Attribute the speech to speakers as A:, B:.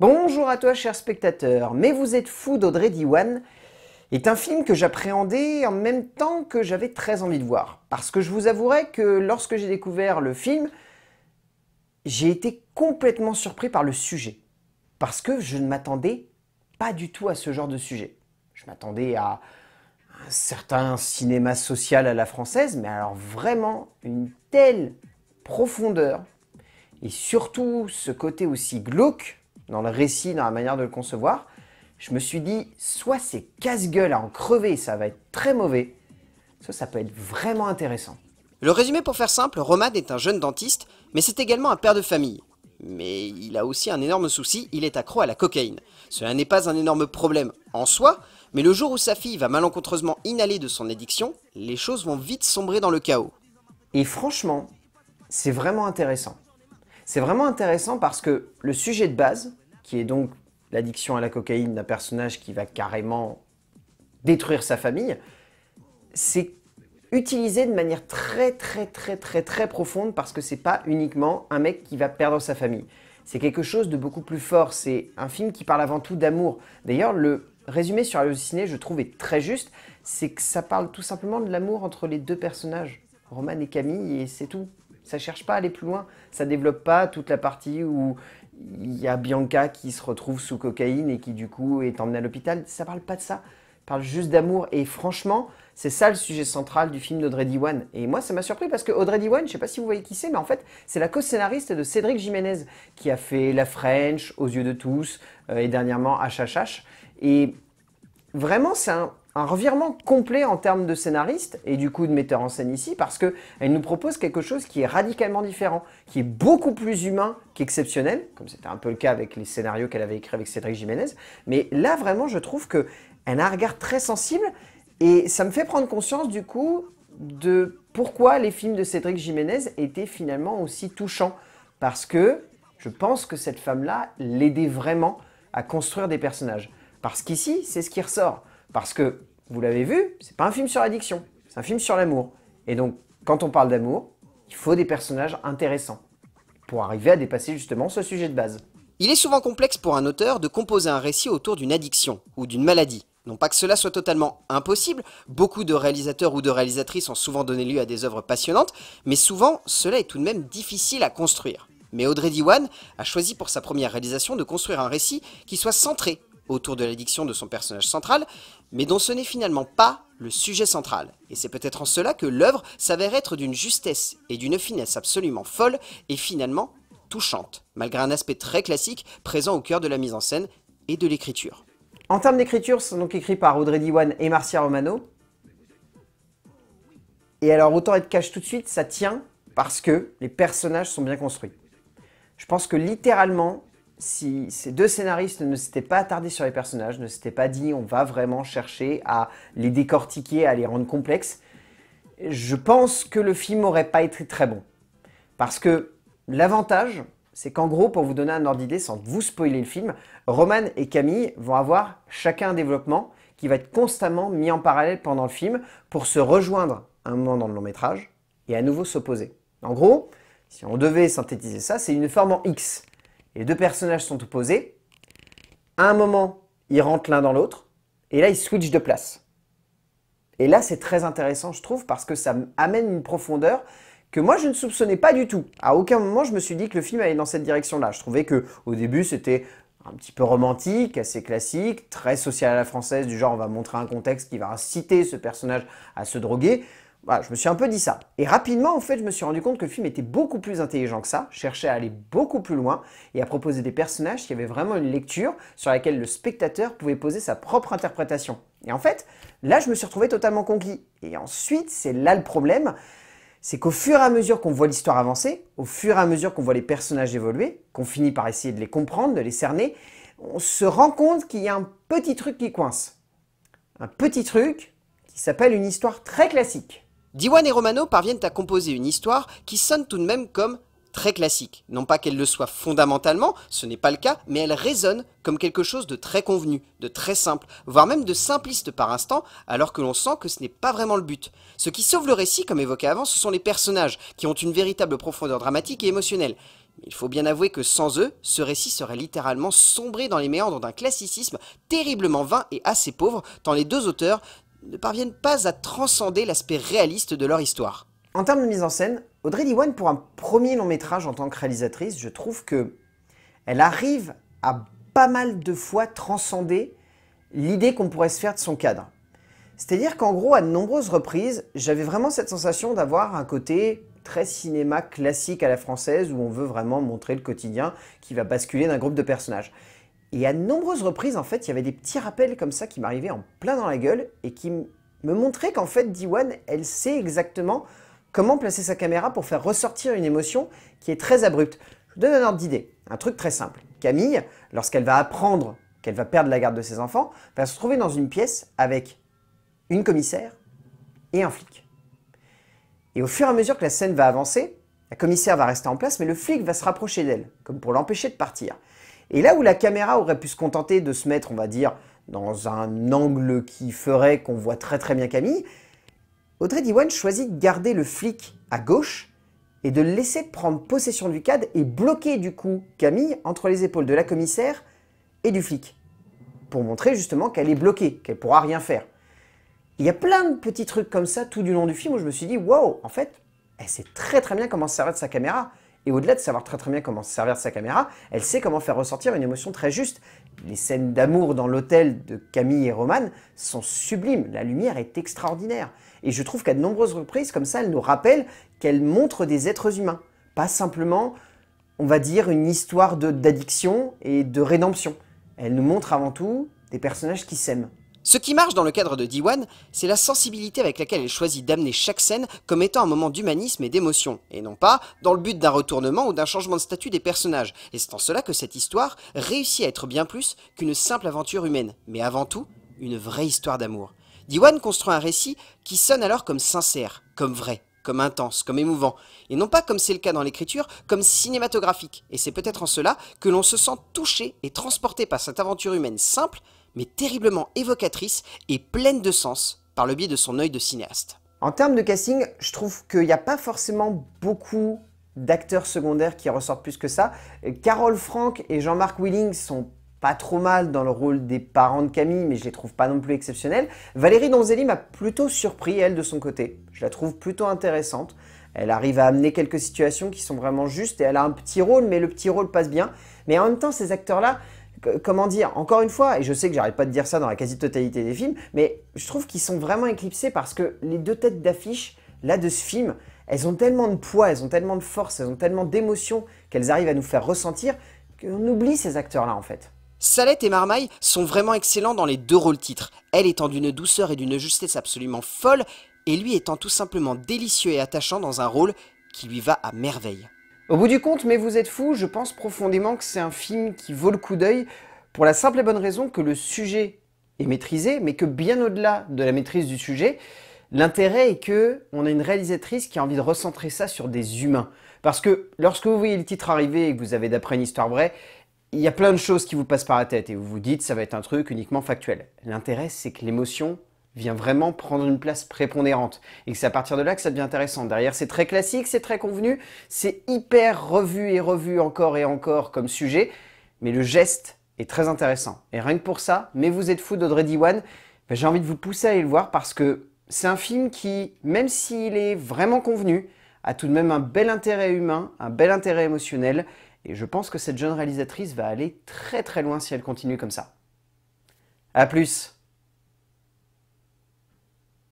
A: Bonjour à toi, cher spectateur. Mais vous êtes fou d'Audrey Diwan est un film que j'appréhendais en même temps que j'avais très envie de voir. Parce que je vous avouerai que lorsque j'ai découvert le film, j'ai été complètement surpris par le sujet. Parce que je ne m'attendais pas du tout à ce genre de sujet. Je m'attendais à un certain cinéma social à la française, mais alors vraiment une telle profondeur et surtout ce côté aussi glauque dans le récit, dans la manière de le concevoir, je me suis dit, soit c'est casse-gueule à en crever, ça va être très mauvais, soit ça peut être vraiment intéressant. Le résumé pour faire simple, Roman est un jeune dentiste, mais c'est également un père de famille. Mais il a aussi un énorme souci, il est accro à la cocaïne. Cela n'est pas un énorme problème en soi, mais le jour où sa fille va malencontreusement inhaler de son addiction, les choses vont vite sombrer dans le chaos. Et franchement, c'est vraiment intéressant. C'est vraiment intéressant parce que le sujet de base, qui est donc l'addiction à la cocaïne d'un personnage qui va carrément détruire sa famille, c'est utilisé de manière très très très très très profonde parce que c'est pas uniquement un mec qui va perdre sa famille. C'est quelque chose de beaucoup plus fort, c'est un film qui parle avant tout d'amour. D'ailleurs, le résumé sur ciné, je trouve, est très juste, c'est que ça parle tout simplement de l'amour entre les deux personnages, Roman et Camille, et c'est tout. Ça cherche pas à aller plus loin, ça développe pas toute la partie où il y a Bianca qui se retrouve sous cocaïne et qui du coup est emmenée à l'hôpital. Ça parle pas de ça. parle juste d'amour. Et franchement, c'est ça le sujet central du film d'Audrey Diwan. Et moi, ça m'a surpris parce que Audrey Diwan, je sais pas si vous voyez qui c'est, mais en fait, c'est la co-scénariste de Cédric Jiménez qui a fait La French, Aux yeux de tous euh, et dernièrement HHH. Et vraiment, c'est un un revirement complet en termes de scénariste et du coup de metteur en scène ici parce qu'elle nous propose quelque chose qui est radicalement différent, qui est beaucoup plus humain qu'exceptionnel, comme c'était un peu le cas avec les scénarios qu'elle avait écrits avec Cédric Jiménez. Mais là vraiment, je trouve que a un regard très sensible et ça me fait prendre conscience du coup de pourquoi les films de Cédric Jiménez étaient finalement aussi touchants parce que je pense que cette femme-là l'aidait vraiment à construire des personnages. Parce qu'ici, c'est ce qui ressort. Parce que, vous l'avez vu, c'est pas un film sur l'addiction, c'est un film sur l'amour. Et donc, quand on parle d'amour, il faut des personnages intéressants pour arriver à dépasser justement ce sujet de base. Il est souvent complexe pour un auteur de composer un récit autour d'une addiction ou d'une maladie. Non pas que cela soit totalement impossible, beaucoup de réalisateurs ou de réalisatrices ont souvent donné lieu à des œuvres passionnantes, mais souvent, cela est tout de même difficile à construire. Mais Audrey Diwan a choisi pour sa première réalisation de construire un récit qui soit centré autour de l'addiction de son personnage central, mais dont ce n'est finalement pas le sujet central. Et c'est peut-être en cela que l'œuvre s'avère être d'une justesse et d'une finesse absolument folle et finalement touchante, malgré un aspect très classique présent au cœur de la mise en scène et de l'écriture. En termes d'écriture, sont donc écrits par Audrey Diwan et Marcia Romano. Et alors, autant être cash tout de suite, ça tient parce que les personnages sont bien construits. Je pense que littéralement, si ces deux scénaristes ne s'étaient pas attardés sur les personnages, ne s'étaient pas dit on va vraiment chercher à les décortiquer, à les rendre complexes, je pense que le film n'aurait pas été très bon. Parce que l'avantage, c'est qu'en gros, pour vous donner un ordre d'idée, sans vous spoiler le film, Roman et Camille vont avoir chacun un développement qui va être constamment mis en parallèle pendant le film pour se rejoindre un moment dans le long métrage et à nouveau s'opposer. En gros, si on devait synthétiser ça, c'est une forme en X. Les deux personnages sont opposés. À un moment, ils rentrent l'un dans l'autre. Et là, ils switchent de place. Et là, c'est très intéressant, je trouve, parce que ça amène une profondeur que moi je ne soupçonnais pas du tout. À aucun moment je me suis dit que le film allait dans cette direction-là. Je trouvais que au début c'était un petit peu romantique, assez classique, très social à la française, du genre on va montrer un contexte qui va inciter ce personnage à se droguer. Voilà, je me suis un peu dit ça. Et rapidement, en fait, je me suis rendu compte que le film était beaucoup plus intelligent que ça, cherchait à aller beaucoup plus loin et à proposer des personnages qui avaient vraiment une lecture sur laquelle le spectateur pouvait poser sa propre interprétation. Et en fait, là, je me suis retrouvé totalement conquis. Et ensuite, c'est là le problème, c'est qu'au fur et à mesure qu'on voit l'histoire avancer, au fur et à mesure qu'on voit les personnages évoluer, qu'on finit par essayer de les comprendre, de les cerner, on se rend compte qu'il y a un petit truc qui coince. Un petit truc qui s'appelle une histoire très classique. Diwan et Romano parviennent à composer une histoire qui sonne tout de même comme très classique. Non pas qu'elle le soit fondamentalement, ce n'est pas le cas, mais elle résonne comme quelque chose de très convenu, de très simple, voire même de simpliste par instant, alors que l'on sent que ce n'est pas vraiment le but. Ce qui sauve le récit, comme évoqué avant, ce sont les personnages, qui ont une véritable profondeur dramatique et émotionnelle. Il faut bien avouer que sans eux, ce récit serait littéralement sombré dans les méandres d'un classicisme terriblement vain et assez pauvre, tant les deux auteurs ne parviennent pas à transcender l'aspect réaliste de leur histoire. En termes de mise en scène, Audrey Diwan, pour un premier long métrage en tant que réalisatrice, je trouve que elle arrive à pas mal de fois transcender l'idée qu'on pourrait se faire de son cadre. C'est-à-dire qu'en gros, à de nombreuses reprises, j'avais vraiment cette sensation d'avoir un côté très cinéma classique à la française où on veut vraiment montrer le quotidien qui va basculer d'un groupe de personnages. Et à nombreuses reprises, en fait, il y avait des petits rappels comme ça qui m'arrivaient en plein dans la gueule et qui me montraient qu'en fait, Diwan, elle sait exactement comment placer sa caméra pour faire ressortir une émotion qui est très abrupte. Je vous donne un ordre d'idée, un truc très simple. Camille, lorsqu'elle va apprendre qu'elle va perdre la garde de ses enfants, va se trouver dans une pièce avec une commissaire et un flic. Et au fur et à mesure que la scène va avancer, la commissaire va rester en place, mais le flic va se rapprocher d'elle, comme pour l'empêcher de partir. Et là où la caméra aurait pu se contenter de se mettre, on va dire, dans un angle qui ferait qu'on voit très très bien Camille, Audrey Diwan choisit de garder le flic à gauche et de le laisser prendre possession du cadre et bloquer du coup Camille entre les épaules de la commissaire et du flic, pour montrer justement qu'elle est bloquée, qu'elle pourra rien faire. Il y a plein de petits trucs comme ça tout du long du film où je me suis dit, wow, en fait, elle sait très très bien comment se servir de sa caméra. Et au-delà de savoir très très bien comment servir sa caméra, elle sait comment faire ressortir une émotion très juste. Les scènes d'amour dans l'hôtel de Camille et Roman sont sublimes, la lumière est extraordinaire. Et je trouve qu'à de nombreuses reprises, comme ça, elle nous rappelle qu'elle montre des êtres humains, pas simplement, on va dire, une histoire d'addiction et de rédemption. Elle nous montre avant tout des personnages qui s'aiment. Ce qui marche dans le cadre de Diwan, c'est la sensibilité avec laquelle elle choisit d'amener chaque scène comme étant un moment d'humanisme et d'émotion, et non pas dans le but d'un retournement ou d'un changement de statut des personnages, et c'est en cela que cette histoire réussit à être bien plus qu'une simple aventure humaine, mais avant tout, une vraie histoire d'amour. Diwan construit un récit qui sonne alors comme sincère, comme vrai, comme intense, comme émouvant, et non pas comme c'est le cas dans l'écriture, comme cinématographique, et c'est peut-être en cela que l'on se sent touché et transporté par cette aventure humaine simple, mais terriblement évocatrice et pleine de sens par le biais de son œil de cinéaste. En termes de casting, je trouve qu'il n'y a pas forcément beaucoup d'acteurs secondaires qui ressortent plus que ça. Carole Franck et Jean-Marc Willing sont pas trop mal dans le rôle des parents de Camille, mais je les trouve pas non plus exceptionnels. Valérie Donzelli m'a plutôt surpris, elle, de son côté. Je la trouve plutôt intéressante. Elle arrive à amener quelques situations qui sont vraiment justes et elle a un petit rôle, mais le petit rôle passe bien. Mais en même temps, ces acteurs-là, comment dire, encore une fois, et je sais que j'arrête pas de dire ça dans la quasi-totalité des films, mais je trouve qu'ils sont vraiment éclipsés parce que les deux têtes d'affiche, là, de ce film, elles ont tellement de poids, elles ont tellement de force, elles ont tellement d'émotions qu'elles arrivent à nous faire ressentir qu'on oublie ces acteurs-là, en fait. Salette et Marmaille sont vraiment excellents dans les deux rôles-titres, elle étant d'une douceur et d'une justesse absolument folle, et lui étant tout simplement délicieux et attachant dans un rôle qui lui va à merveille. Au bout du compte, Mais vous êtes fou, je pense profondément que c'est un film qui vaut le coup d'œil pour la simple et bonne raison que le sujet est maîtrisé, mais que bien au-delà de la maîtrise du sujet, l'intérêt est que on a une réalisatrice qui a envie de recentrer ça sur des humains. Parce que lorsque vous voyez le titre arriver et que vous avez d'après une histoire vraie, il y a plein de choses qui vous passent par la tête et vous vous dites ça va être un truc uniquement factuel. L'intérêt, c'est que l'émotion vient vraiment prendre une place prépondérante. Et c'est à partir de là que ça devient intéressant. Derrière, c'est très classique, c'est très convenu, c'est hyper revu et revu encore et encore comme sujet, mais le geste est très intéressant. Et rien que pour ça, Mais vous êtes fous d'Audrey Diwan, ben, j'ai envie de vous pousser à aller le voir parce que c'est un film qui, même s'il est vraiment convenu, a tout de même un bel intérêt humain, un bel intérêt émotionnel, et je pense que cette jeune réalisatrice va aller très très loin si elle continue comme ça. A plus